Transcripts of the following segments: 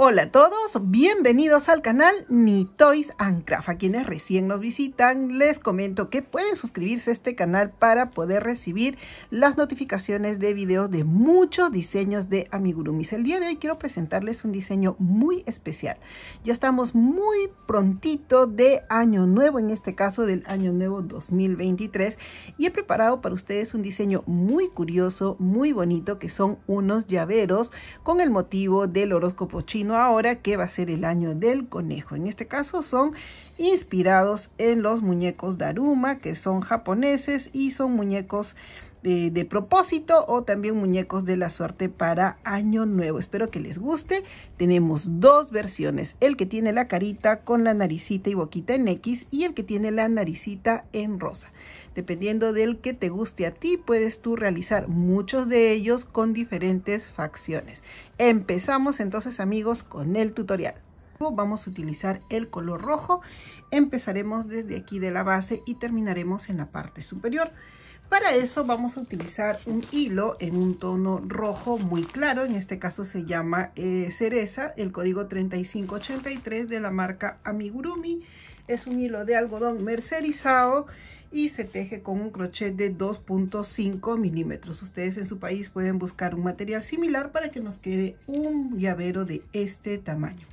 Hola a todos, bienvenidos al canal Ni Toys and A quienes recién nos visitan, les comento que pueden suscribirse a este canal para poder recibir las notificaciones de videos de muchos diseños de amigurumis. El día de hoy quiero presentarles un diseño muy especial. Ya estamos muy prontito de año nuevo, en este caso del año nuevo 2023, y he preparado para ustedes un diseño muy curioso, muy bonito, que son unos llaveros con el motivo del horóscopo chino ahora que va a ser el año del conejo. En este caso son inspirados en los muñecos Daruma, que son japoneses y son muñecos de, propósito o también muñecos de la suerte para año nuevo. Espero que les guste. Tenemos dos versiones, el que tiene la carita con la naricita y boquita en X y el que tiene la naricita en rosa. Dependiendo del que te guste a ti, puedes tú realizar muchos de ellos con diferentes facciones. Empezamos entonces amigos con el tutorial. Vamos a utilizar el color rojo. Empezaremos desde aquí de la base y terminaremos en la parte superior. Para eso vamos a utilizar un hilo en un tono rojo muy claro, en este caso se llama eh, Cereza, el código 3583 de la marca Amigurumi. Es un hilo de algodón mercerizado y se teje con un crochet de 2.5 milímetros. Ustedes en su país pueden buscar un material similar para que nos quede un llavero de este tamaño.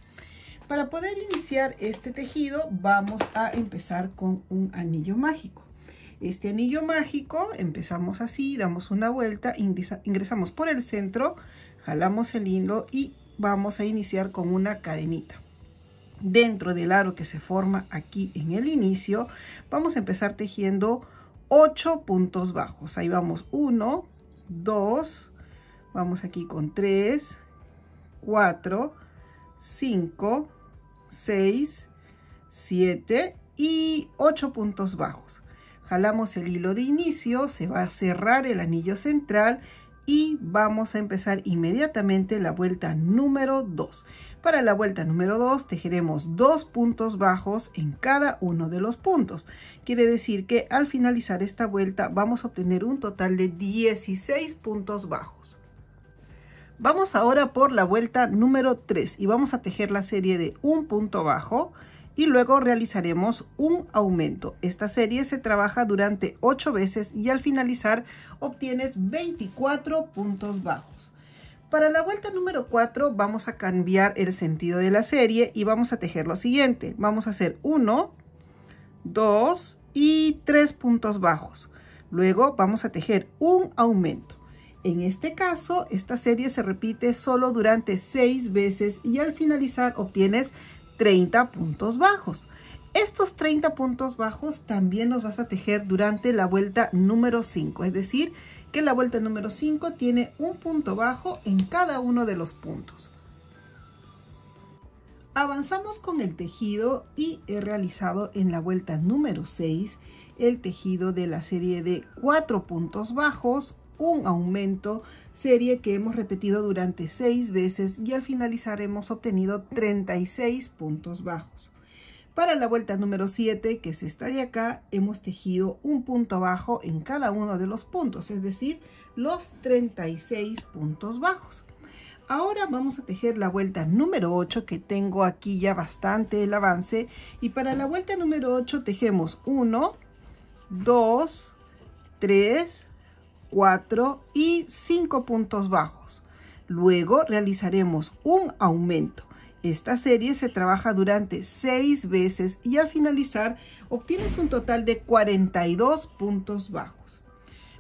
Para poder iniciar este tejido vamos a empezar con un anillo mágico este anillo mágico, empezamos así, damos una vuelta, ingresamos por el centro, jalamos el hilo y vamos a iniciar con una cadenita. Dentro del aro que se forma aquí en el inicio, vamos a empezar tejiendo 8 puntos bajos. Ahí vamos 1, 2, vamos aquí con 3, 4, 5, 6, 7 y 8 puntos bajos jalamos el hilo de inicio, se va a cerrar el anillo central y vamos a empezar inmediatamente la vuelta número 2. Para la vuelta número 2 tejeremos dos puntos bajos en cada uno de los puntos. Quiere decir que al finalizar esta vuelta vamos a obtener un total de 16 puntos bajos. Vamos ahora por la vuelta número 3 y vamos a tejer la serie de un punto bajo, y luego realizaremos un aumento. Esta serie se trabaja durante 8 veces y al finalizar obtienes 24 puntos bajos. Para la vuelta número 4 vamos a cambiar el sentido de la serie y vamos a tejer lo siguiente. Vamos a hacer 1, 2 y 3 puntos bajos. Luego vamos a tejer un aumento. En este caso, esta serie se repite solo durante 6 veces y al finalizar obtienes 30 puntos bajos. Estos 30 puntos bajos también los vas a tejer durante la vuelta número 5, es decir, que la vuelta número 5 tiene un punto bajo en cada uno de los puntos. Avanzamos con el tejido y he realizado en la vuelta número 6 el tejido de la serie de 4 puntos bajos, un aumento, serie que hemos repetido durante seis veces y al finalizar hemos obtenido 36 puntos bajos. Para la vuelta número 7, que es esta de acá, hemos tejido un punto bajo en cada uno de los puntos, es decir, los 36 puntos bajos. Ahora vamos a tejer la vuelta número 8 que tengo aquí ya bastante el avance y para la vuelta número 8 tejemos 1, 2, 3, 4 y 5 puntos bajos. Luego realizaremos un aumento. Esta serie se trabaja durante 6 veces y al finalizar obtienes un total de 42 puntos bajos.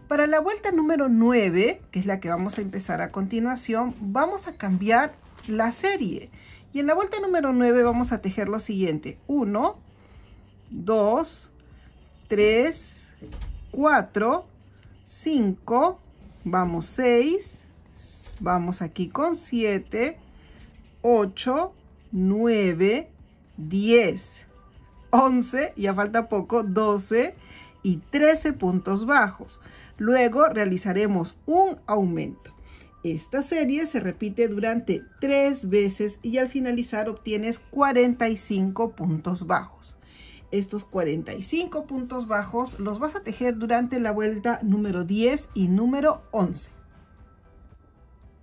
Para la vuelta número 9, que es la que vamos a empezar a continuación, vamos a cambiar la serie. Y en la vuelta número 9 vamos a tejer lo siguiente. 1, 2, 3, 4 5, vamos 6, vamos aquí con 7, 8, 9, 10, 11, ya falta poco, 12 y 13 puntos bajos. Luego realizaremos un aumento. Esta serie se repite durante 3 veces y al finalizar obtienes 45 puntos bajos estos 45 puntos bajos los vas a tejer durante la vuelta número 10 y número 11.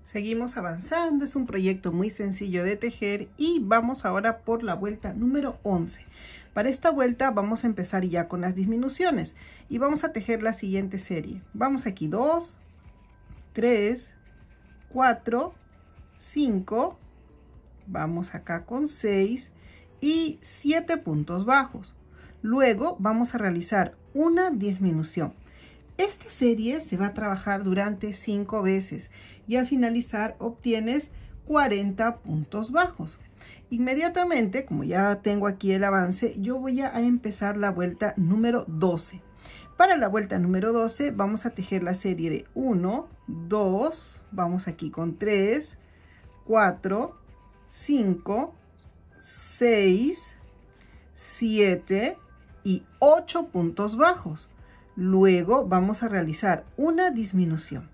Seguimos avanzando, es un proyecto muy sencillo de tejer y vamos ahora por la vuelta número 11. Para esta vuelta vamos a empezar ya con las disminuciones y vamos a tejer la siguiente serie. Vamos aquí 2, 3, 4, 5, vamos acá con 6 y 7 puntos bajos. Luego vamos a realizar una disminución. Esta serie se va a trabajar durante 5 veces y al finalizar obtienes 40 puntos bajos. Inmediatamente, como ya tengo aquí el avance, yo voy a empezar la vuelta número 12. Para la vuelta número 12 vamos a tejer la serie de 1, 2, vamos aquí con 3, 4, 5, 6, 7, y 8 puntos bajos. Luego vamos a realizar una disminución.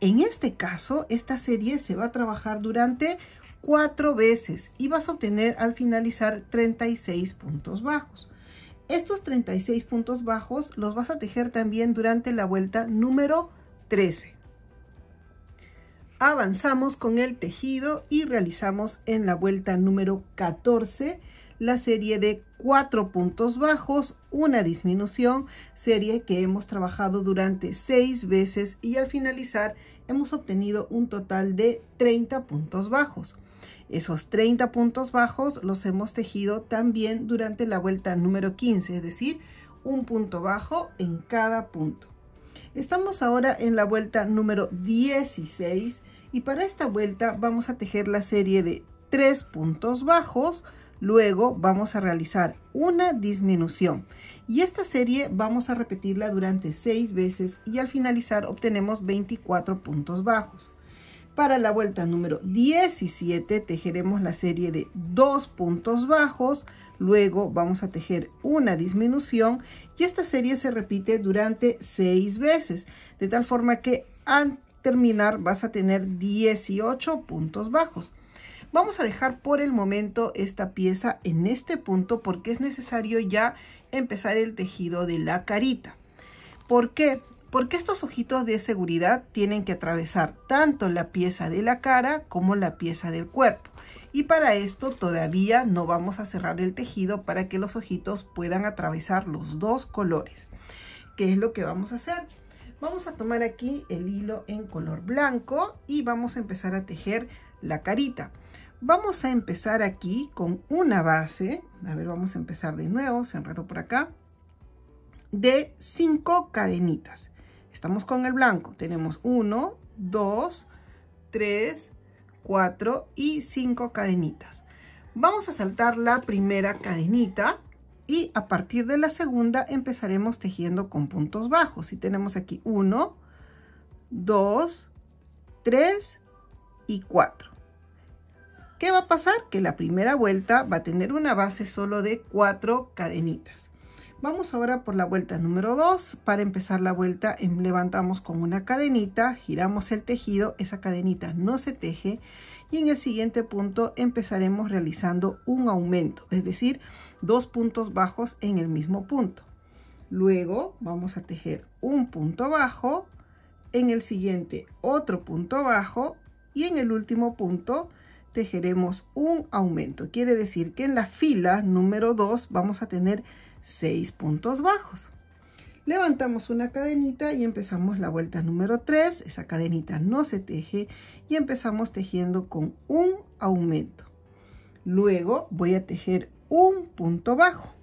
En este caso, esta serie se va a trabajar durante 4 veces y vas a obtener al finalizar 36 puntos bajos. Estos 36 puntos bajos los vas a tejer también durante la vuelta número 13. Avanzamos con el tejido y realizamos en la vuelta número 14 la serie de cuatro puntos bajos, una disminución serie que hemos trabajado durante seis veces y al finalizar hemos obtenido un total de 30 puntos bajos. Esos 30 puntos bajos los hemos tejido también durante la vuelta número 15, es decir, un punto bajo en cada punto. Estamos ahora en la vuelta número 16 y para esta vuelta vamos a tejer la serie de 3 puntos bajos, Luego vamos a realizar una disminución. Y esta serie vamos a repetirla durante 6 veces y al finalizar obtenemos 24 puntos bajos. Para la vuelta número 17 tejeremos la serie de 2 puntos bajos, luego vamos a tejer una disminución y esta serie se repite durante 6 veces, de tal forma que al terminar vas a tener 18 puntos bajos. Vamos a dejar por el momento esta pieza en este punto porque es necesario ya empezar el tejido de la carita. ¿Por qué? Porque estos ojitos de seguridad tienen que atravesar tanto la pieza de la cara como la pieza del cuerpo. Y para esto todavía no vamos a cerrar el tejido para que los ojitos puedan atravesar los dos colores. ¿Qué es lo que vamos a hacer? Vamos a tomar aquí el hilo en color blanco y vamos a empezar a tejer la carita. Vamos a empezar aquí con una base, a ver, vamos a empezar de nuevo, se enredó por acá, de 5 cadenitas. Estamos con el blanco, tenemos 1, 2, 3, 4 y 5 cadenitas. Vamos a saltar la primera cadenita y a partir de la segunda empezaremos tejiendo con puntos bajos. Y tenemos aquí 1, 2, 3 y 4. ¿Qué va a pasar? Que la primera vuelta va a tener una base solo de cuatro cadenitas. Vamos ahora por la vuelta número 2. Para empezar la vuelta em, levantamos con una cadenita, giramos el tejido, esa cadenita no se teje y en el siguiente punto empezaremos realizando un aumento, es decir, dos puntos bajos en el mismo punto. Luego vamos a tejer un punto bajo, en el siguiente otro punto bajo y en el último punto tejeremos un aumento. Quiere decir que en la fila número 2 vamos a tener 6 puntos bajos. Levantamos una cadenita y empezamos la vuelta número 3. Esa cadenita no se teje y empezamos tejiendo con un aumento. Luego voy a tejer un punto bajo.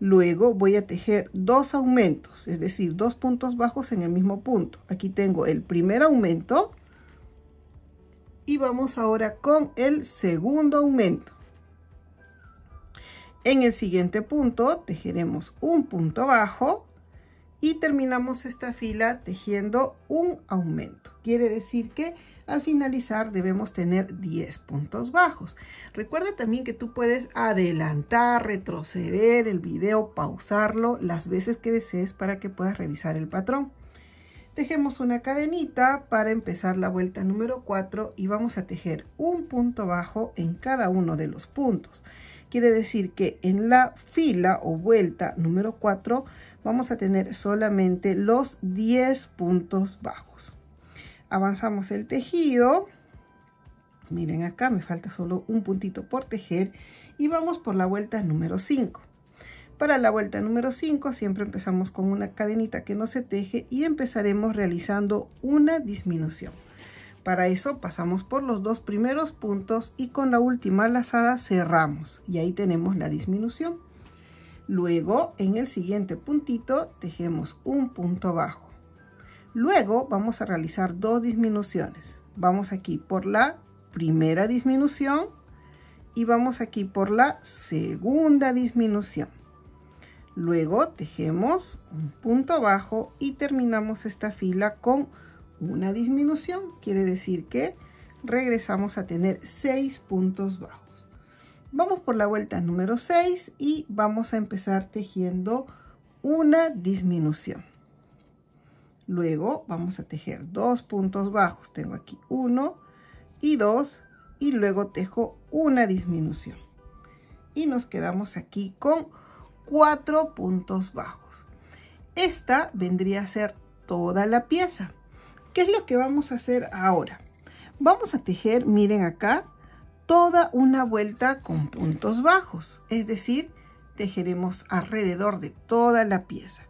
Luego voy a tejer dos aumentos, es decir, dos puntos bajos en el mismo punto. Aquí tengo el primer aumento y vamos ahora con el segundo aumento. En el siguiente punto tejeremos un punto bajo y terminamos esta fila tejiendo un aumento. Quiere decir que al finalizar debemos tener 10 puntos bajos. Recuerda también que tú puedes adelantar, retroceder el video, pausarlo las veces que desees para que puedas revisar el patrón. Tejemos una cadenita para empezar la vuelta número 4 y vamos a tejer un punto bajo en cada uno de los puntos. Quiere decir que en la fila o vuelta número 4 vamos a tener solamente los 10 puntos bajos. Avanzamos el tejido. Miren acá, me falta solo un puntito por tejer y vamos por la vuelta número 5. Para la vuelta número 5 siempre empezamos con una cadenita que no se teje y empezaremos realizando una disminución. Para eso pasamos por los dos primeros puntos y con la última lazada cerramos y ahí tenemos la disminución. Luego en el siguiente puntito tejemos un punto bajo. Luego vamos a realizar dos disminuciones. Vamos aquí por la primera disminución y vamos aquí por la segunda disminución Luego tejemos un punto bajo y terminamos esta fila con una disminución. Quiere decir que regresamos a tener 6 puntos bajos. Vamos por la vuelta número 6 y vamos a empezar tejiendo una disminución. Luego vamos a tejer dos puntos bajos. Tengo aquí uno y dos y luego tejo una disminución. Y nos quedamos aquí con cuatro puntos bajos. Esta vendría a ser toda la pieza. ¿Qué es lo que vamos a hacer ahora? Vamos a tejer, miren acá, toda una vuelta con puntos bajos, es decir, tejeremos alrededor de toda la pieza.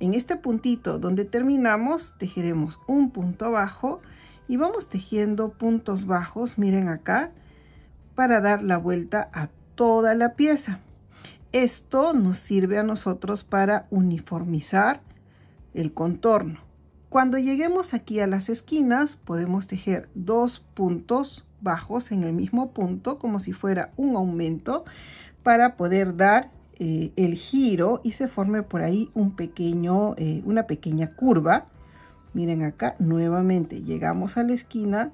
En este puntito donde terminamos, tejeremos un punto bajo y vamos tejiendo puntos bajos, miren acá, para dar la vuelta a toda la pieza. Esto nos sirve a nosotros para uniformizar el contorno. Cuando lleguemos aquí a las esquinas, podemos tejer dos puntos bajos en el mismo punto, como si fuera un aumento, para poder dar eh, el giro y se forme por ahí un pequeño, eh, una pequeña curva. Miren acá, nuevamente llegamos a la esquina,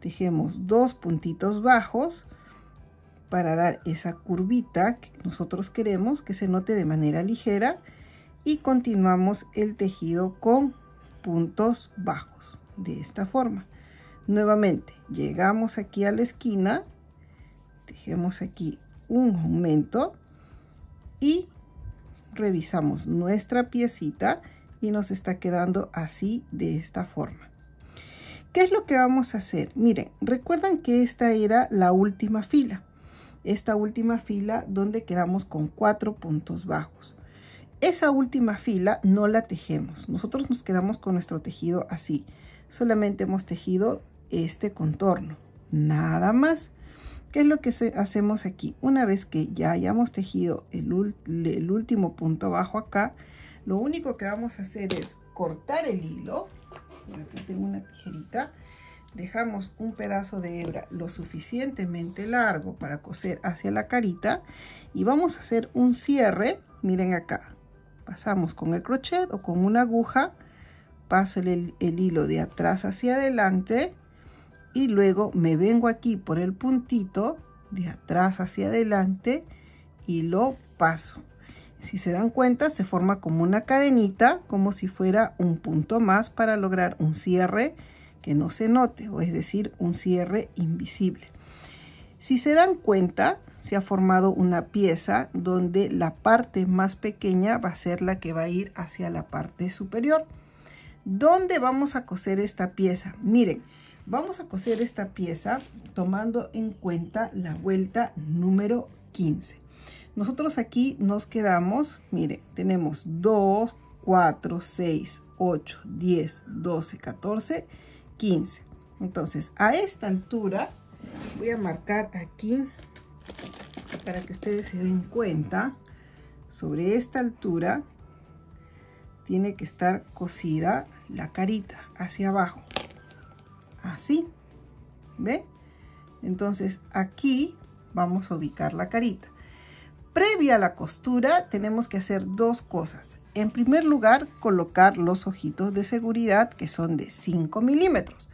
tejemos dos puntitos bajos, para dar esa curvita que nosotros queremos que se note de manera ligera y continuamos el tejido con puntos bajos de esta forma nuevamente llegamos aquí a la esquina tejemos aquí un aumento y revisamos nuestra piecita y nos está quedando así de esta forma ¿Qué es lo que vamos a hacer? Miren, recuerdan que esta era la última fila esta última fila donde quedamos con cuatro puntos bajos. Esa última fila no la tejemos, nosotros nos quedamos con nuestro tejido así, solamente hemos tejido este contorno, nada más. ¿Qué es lo que hacemos aquí? Una vez que ya hayamos tejido el, último punto bajo acá, lo único que vamos a hacer es cortar el hilo, aquí tengo una tijerita, dejamos un pedazo de hebra lo suficientemente largo para coser hacia la carita y vamos a hacer un cierre miren acá pasamos con el crochet o con una aguja paso el, el hilo de atrás hacia adelante y luego me vengo aquí por el puntito de atrás hacia adelante y lo paso si se dan cuenta se forma como una cadenita como si fuera un punto más para lograr un cierre que no se note, o es decir, un cierre invisible. Si se dan cuenta, se ha formado una pieza donde la parte más pequeña va a ser la que va a ir hacia la parte superior. donde vamos a coser esta pieza? Miren, vamos a coser esta pieza tomando en cuenta la vuelta número 15. Nosotros aquí nos quedamos, miren, tenemos 2, 4, 6, 8, 10, 12, 14 15. Entonces, a esta altura voy a marcar aquí para que ustedes se den cuenta. Sobre esta altura tiene que estar cosida la carita hacia abajo. Así. ¿Ve? Entonces aquí vamos a ubicar la carita. Previa a la costura tenemos que hacer dos cosas. En primer lugar, colocar los ojitos de seguridad que son de 5 milímetros.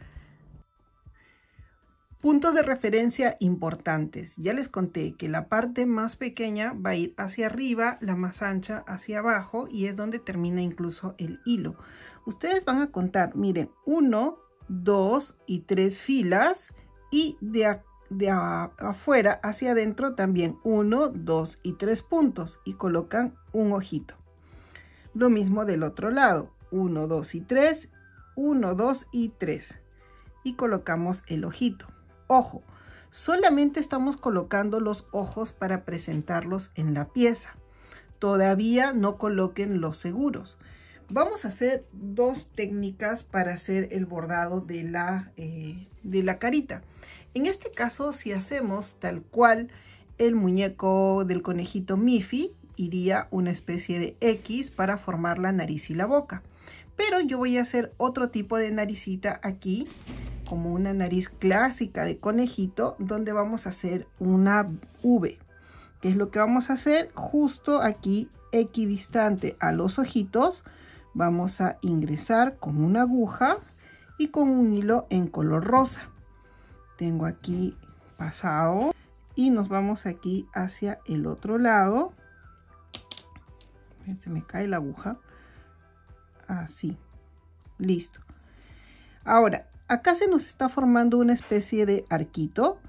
Puntos de referencia importantes. Ya les conté que la parte más pequeña va a ir hacia arriba, la más ancha hacia abajo y es donde termina incluso el hilo. Ustedes van a contar, miren, 1, 2 y 3 filas y de afuera hacia adentro también 1, 2 y 3 puntos y colocan un ojito. Lo mismo del otro lado. 1, 2 y 3. 1, 2 y 3. Y colocamos el ojito. Ojo, solamente estamos colocando los ojos para presentarlos en la pieza. Todavía no coloquen los seguros. Vamos a hacer dos técnicas para hacer el bordado de la, eh, de la carita. En este caso, si hacemos tal cual el muñeco del conejito Miffy, iría una especie de X para formar la nariz y la boca. Pero yo voy a hacer otro tipo de naricita aquí, como una nariz clásica de conejito, donde vamos a hacer una V. Que es lo que vamos a hacer justo aquí, equidistante a los ojitos. Vamos a ingresar con una aguja y con un hilo en color rosa. Tengo aquí pasado y nos vamos aquí hacia el otro lado se me cae la aguja así listo ahora acá se nos está formando una especie de arquito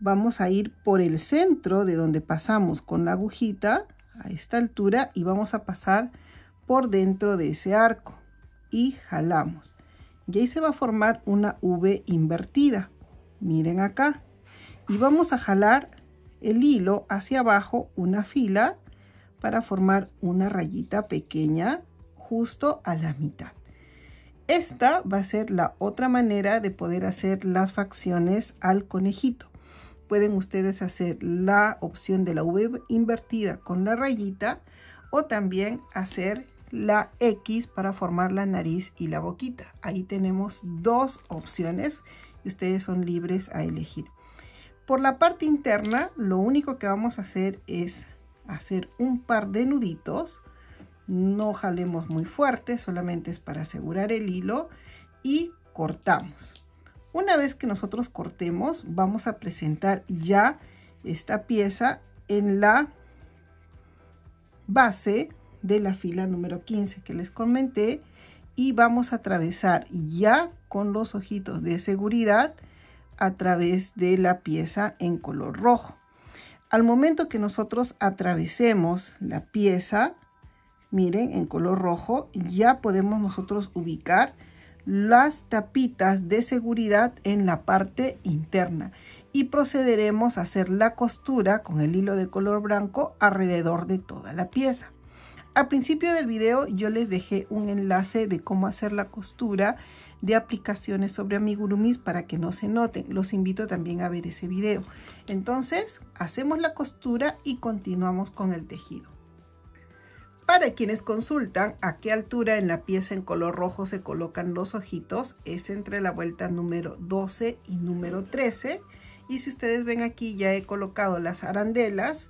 vamos a ir por el centro de donde pasamos con la agujita a esta altura y vamos a pasar por dentro de ese arco y jalamos y ahí se va a formar una V invertida miren acá y vamos a jalar el hilo hacia abajo una fila para formar una rayita pequeña justo a la mitad. Esta va a ser la otra manera de poder hacer las facciones al conejito. Pueden ustedes hacer la opción de la V invertida con la rayita o también hacer la X para formar la nariz y la boquita. Ahí tenemos dos opciones y ustedes son libres a elegir. Por la parte interna, lo único que vamos a hacer es hacer un par de nuditos. No jalemos muy fuerte, solamente es para asegurar el hilo y cortamos. Una vez que nosotros cortemos, vamos a presentar ya esta pieza en la base de la fila número 15 que les comenté y vamos a atravesar ya con los ojitos de seguridad a través de la pieza en color rojo. Al momento que nosotros atravesemos la pieza, miren, en color rojo, ya podemos nosotros ubicar las tapitas de seguridad en la parte interna y procederemos a hacer la costura con el hilo de color blanco alrededor de toda la pieza. Al principio del video yo les dejé un enlace de cómo hacer la costura de aplicaciones sobre amigurumis para que no se noten. Los invito también a ver ese video. Entonces, hacemos la costura y continuamos con el tejido. Para quienes consultan a qué altura en la pieza en color rojo se colocan los ojitos, es entre la vuelta número 12 y número 13. Y si ustedes ven aquí ya he colocado las arandelas.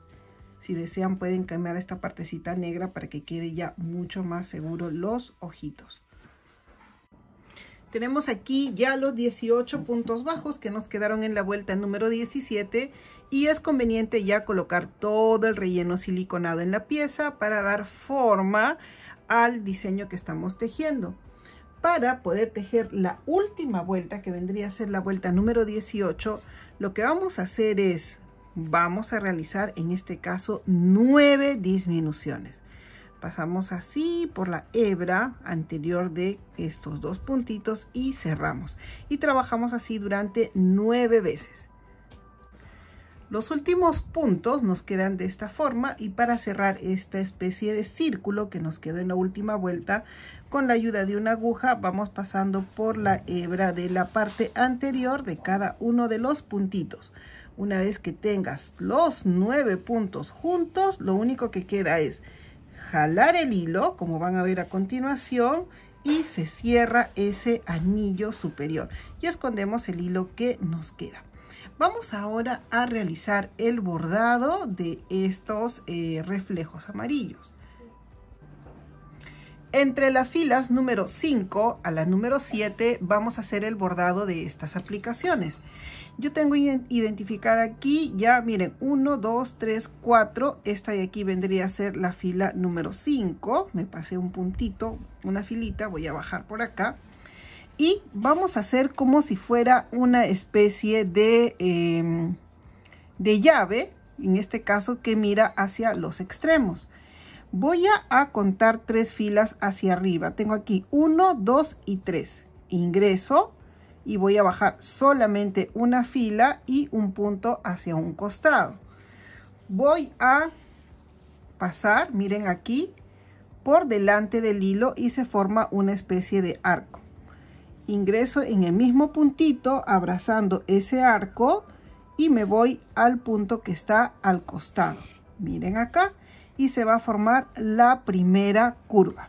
Si desean pueden cambiar esta partecita negra para que quede ya mucho más seguro los ojitos. Tenemos aquí ya los 18 puntos bajos que nos quedaron en la vuelta número 17 y es conveniente ya colocar todo el relleno siliconado en la pieza para dar forma al diseño que estamos tejiendo. Para poder tejer la última vuelta, que vendría a ser la vuelta número 18, lo que vamos a hacer es, vamos a realizar en este caso 9 disminuciones pasamos así por la hebra anterior de estos dos puntitos y cerramos y trabajamos así durante nueve veces los últimos puntos nos quedan de esta forma y para cerrar esta especie de círculo que nos quedó en la última vuelta, con la ayuda de una aguja vamos pasando por la hebra de la parte anterior de cada uno de los puntitos. Una vez que tengas los nueve puntos juntos, lo único que queda es jalar el hilo, como van a ver a continuación, y se cierra ese anillo superior y escondemos el hilo que nos queda. Vamos ahora a realizar el bordado de estos eh, reflejos amarillos. Entre las filas número 5 a la número 7 vamos a hacer el bordado de estas aplicaciones. Yo tengo identificada aquí ya, miren, 1, 2, 3, 4. Esta de aquí vendría a ser la fila número 5. Me pasé un puntito, una filita, voy a bajar por acá. Y vamos a hacer como si fuera una especie de, em, de llave, en este caso que mira hacia los extremos. Voy a contar tres filas hacia arriba. Tengo aquí 1, 2 y 3. Ingreso y voy a bajar solamente una fila y un punto hacia un costado. Voy a pasar, miren aquí, por delante del hilo y se forma una especie de arco. Ingreso en el mismo puntito abrazando ese arco y me voy al punto que está al costado. Miren acá y se va a formar la primera curva.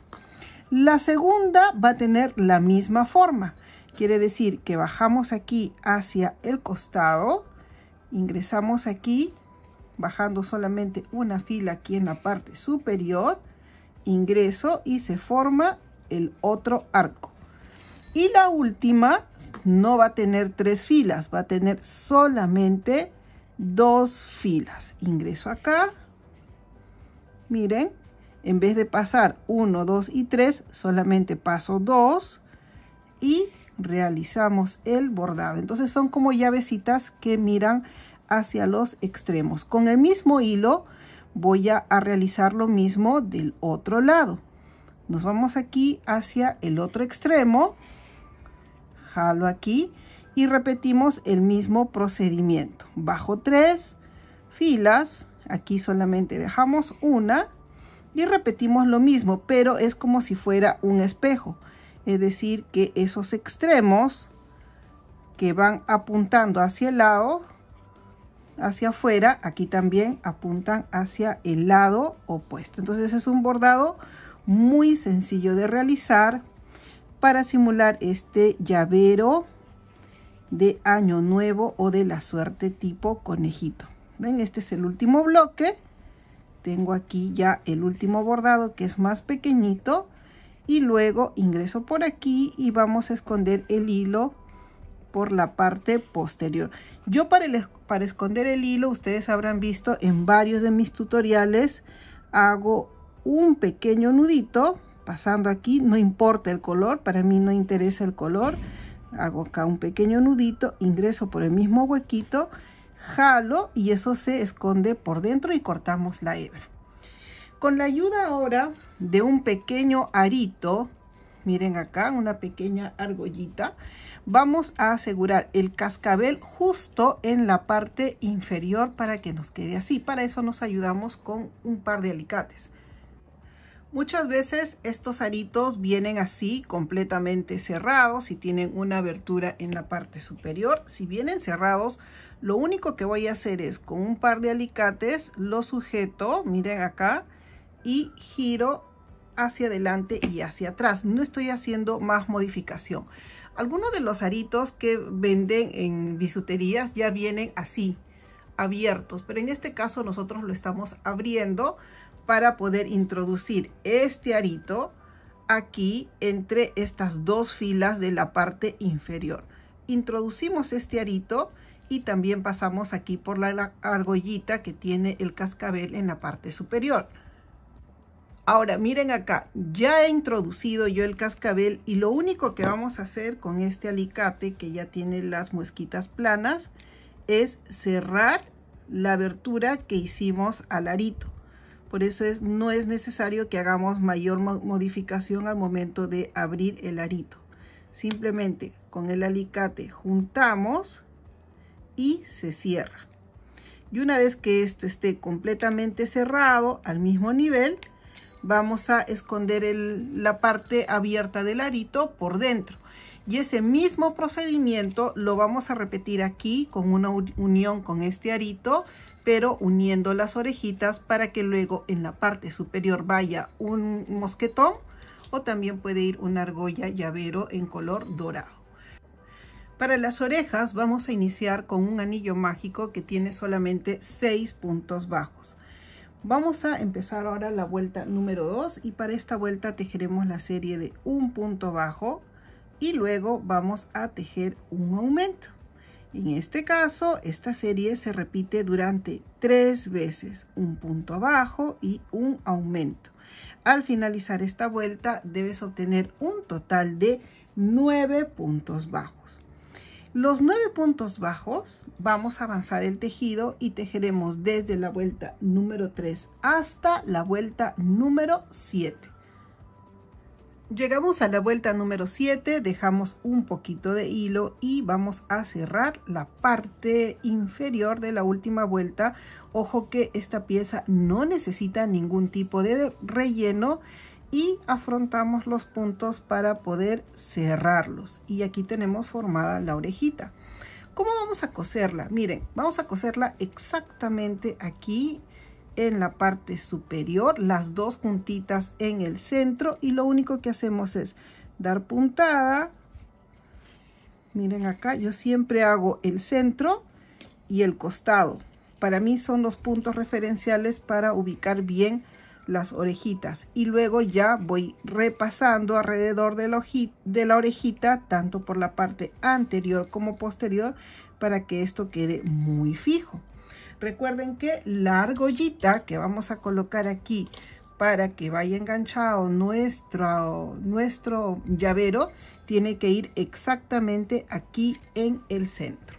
La segunda va a tener la misma forma. Quiere decir que bajamos aquí hacia el costado, ingresamos aquí, bajando solamente una fila aquí en la parte superior, ingreso y se forma el otro arco. Y la última no va a tener tres filas, va a tener solamente dos filas. Ingreso acá, Miren, en vez de pasar 1, 2 y 3, solamente paso 2 y realizamos el bordado. Entonces son como llavecitas que miran hacia los extremos. Con el mismo hilo voy a, realizar lo mismo del otro lado. Nos vamos aquí hacia el otro extremo, jalo aquí y repetimos el mismo procedimiento. Bajo 3 filas, Aquí solamente dejamos una y repetimos lo mismo, pero es como si fuera un espejo. Es decir, que esos extremos que van apuntando hacia el lado, hacia afuera, aquí también apuntan hacia el lado opuesto. Entonces es un bordado muy sencillo de realizar para simular este llavero de año nuevo o de la suerte tipo conejito ven este es el último bloque tengo aquí ya el último bordado que es más pequeñito y luego ingreso por aquí y vamos a esconder el hilo por la parte posterior yo para, para esconder el hilo ustedes habrán visto en varios de mis tutoriales hago un pequeño nudito pasando aquí no importa el color para mí no interesa el color hago acá un pequeño nudito ingreso por el mismo huequito jalo y eso se esconde por dentro y cortamos la hebra. Con la ayuda ahora de un pequeño arito, miren acá, una pequeña argollita, vamos a asegurar el cascabel justo en la parte inferior para que nos quede así. Para eso nos ayudamos con un par de alicates. Muchas veces estos aritos vienen así completamente cerrados y tienen una abertura en la parte superior. Si vienen cerrados, lo único que voy a hacer es con un par de alicates lo sujeto, miren acá, y giro hacia adelante y hacia atrás. No estoy haciendo más modificación. Algunos de los aritos que venden en bisuterías ya vienen así, abiertos, pero en este caso nosotros lo estamos abriendo para poder introducir este arito aquí entre estas dos filas de la parte inferior. Introducimos este arito y también pasamos aquí por la argollita que tiene el cascabel en la parte superior. Ahora miren acá, ya he introducido yo el cascabel y lo único que vamos a hacer con este alicate que ya tiene las muesquitas planas es cerrar la abertura que hicimos al arito. Por eso es, no es necesario que hagamos mayor modificación al momento de abrir el arito. Simplemente con el alicate juntamos y se cierra. Y una vez que esto esté completamente cerrado al mismo nivel, vamos a esconder el, la parte abierta del arito por dentro. Y ese mismo procedimiento lo vamos a repetir aquí con una unión con este arito, pero uniendo las orejitas para que luego en la parte superior vaya un mosquetón o también puede ir una argolla llavero en color dorado. Para las orejas vamos a iniciar con un anillo mágico que tiene solamente 6 puntos bajos. Vamos a empezar ahora la vuelta número 2 y para esta vuelta tejeremos la serie de un punto bajo y luego vamos a tejer un aumento. En este caso, esta serie se repite durante tres veces, un punto bajo y un aumento. Al finalizar esta vuelta, debes obtener un total de 9 puntos bajos. Los nueve puntos bajos vamos a avanzar el tejido y tejeremos desde la vuelta número 3 hasta la vuelta número 7. Llegamos a la vuelta número 7, dejamos un poquito de hilo y vamos a cerrar la parte inferior de la última vuelta. Ojo que esta pieza no necesita ningún tipo de relleno y afrontamos los puntos para poder cerrarlos. Y aquí tenemos formada la orejita. ¿Cómo vamos a coserla? Miren, vamos a coserla exactamente aquí en la parte superior, las dos puntitas en el centro y lo único que hacemos es dar puntada. Miren acá, yo siempre hago el centro y el costado. Para mí son los puntos referenciales para ubicar bien las orejitas y luego ya voy repasando alrededor de la, de la orejita tanto por la parte anterior como posterior para que esto quede muy fijo. Recuerden que la argollita que vamos a colocar aquí para que vaya enganchado nuestro, nuestro llavero tiene que ir exactamente aquí en el centro.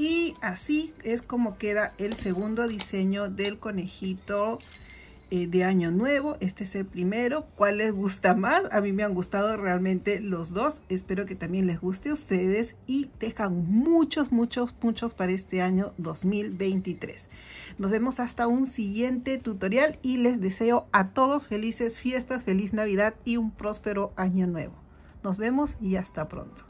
Y así es como queda el segundo diseño del conejito eh, de año nuevo. Este es el primero. ¿Cuál les gusta más? A mí me han gustado realmente los dos. Espero que también les guste a ustedes y dejan muchos, muchos, muchos para este año 2023. Nos vemos hasta un siguiente tutorial y les deseo a todos felices fiestas, feliz Navidad y un próspero año nuevo. Nos vemos y hasta pronto.